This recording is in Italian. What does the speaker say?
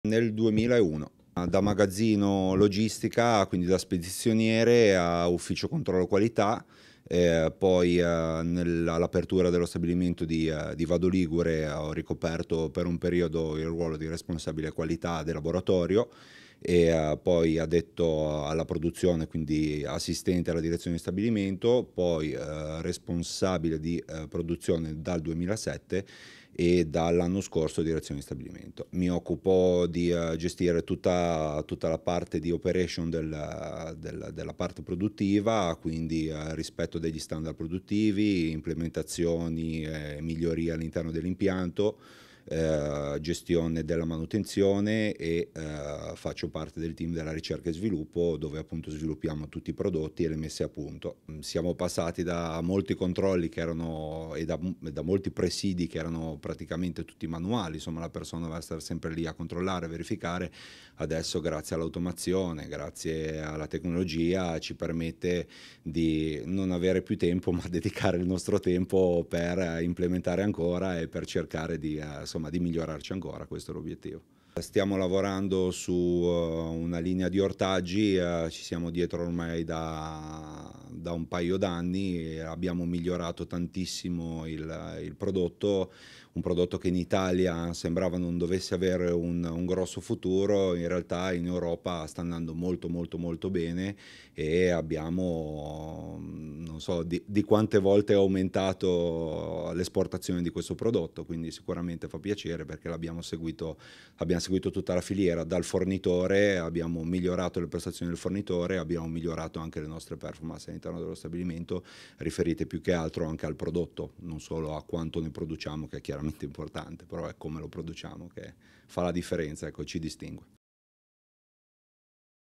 Nel 2001, da magazzino logistica, quindi da spedizioniere a ufficio controllo qualità, eh, poi eh, all'apertura dello stabilimento di, eh, di, Vado Ligure ho ricoperto per un periodo il ruolo di responsabile qualità del laboratorio e uh, poi addetto alla produzione, quindi assistente alla direzione di stabilimento, poi uh, responsabile di uh, produzione dal 2007 e dall'anno scorso direzione di stabilimento. Mi occupo di gestire tutta, tutta, la parte di operation del, del, della parte produttiva, quindi rispetto degli standard produttivi, implementazioni, eh, migliorie all'interno dell'impianto. Eh, gestione della manutenzione e eh, faccio parte del team della ricerca e sviluppo dove appunto sviluppiamo tutti i prodotti e le messe a punto. Mm, siamo passati da molti controlli che erano e da, mm, da molti presidi che erano praticamente tutti manuali, insomma la persona doveva stare sempre lì a controllare, a verificare, adesso grazie all'automazione, grazie alla tecnologia ci permette di non avere più tempo ma dedicare il nostro tempo per implementare ancora e per cercare di... Uh, insomma, di migliorarci ancora, questo è l'obiettivo. Stiamo lavorando su eh, una linea di ortaggi, eh, ci siamo dietro ormai da, da un paio d'anni, abbiamo migliorato tantissimo il, il, prodotto, un prodotto che in Italia sembrava non dovesse avere un, un, grosso futuro, in realtà in Europa sta andando molto molto molto bene e abbiamo non so di, di quante volte è aumentato l'esportazione di questo prodotto, quindi sicuramente fa piacere perché l'abbiamo seguito, abbiamo seguito tutta la filiera, dal fornitore abbiamo migliorato le prestazioni del fornitore, abbiamo migliorato anche le nostre performance all'interno dello stabilimento, riferite più che altro anche al prodotto, non solo a quanto ne produciamo, che è chiaramente importante, però è come lo produciamo che fa la differenza, ecco, ci distingue.